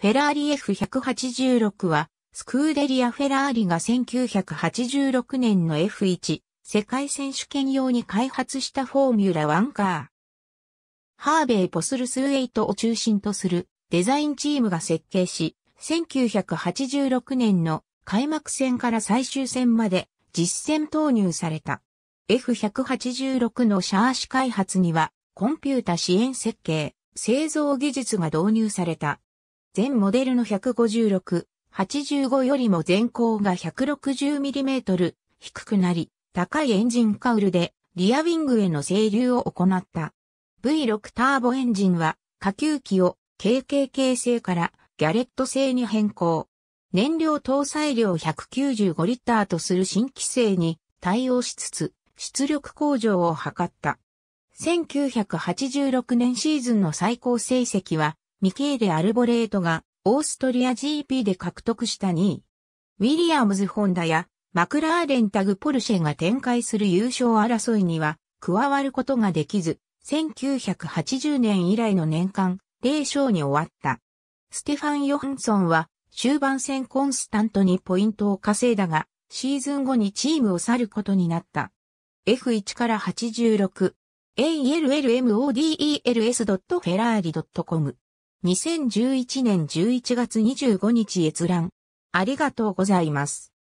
フェラーリ F186 は、スクーデリア・フェラーリが1986年の F1 世界選手権用に開発したフォーミュラ1カー。ハーベイ・ポスルスイトを中心とするデザインチームが設計し、1986年の開幕戦から最終戦まで実戦投入された。F186 のシャーシ開発にはコンピュータ支援設計、製造技術が導入された。全モデルの156、85よりも前高が 160mm 低くなり、高いエンジンカウルでリアウィングへの整流を行った。V6 ターボエンジンは下級機を KKK 製からギャレット製に変更。燃料搭載量195リッターとする新規制に対応しつつ出力向上を図った。1986年シーズンの最高成績はミケーレ・アルボレートがオーストリア GP で獲得した2位。ウィリアムズ・ホンダやマクラーレンタグ・ポルシェが展開する優勝争いには加わることができず、1980年以来の年間0勝に終わった。ステファン・ヨハンソンは終盤戦コンスタントにポイントを稼いだが、シーズン後にチームを去ることになった。F1 から8 6 a l l m o d e l s f e r r a r i c o m 2011年11月25日閲覧。ありがとうございます。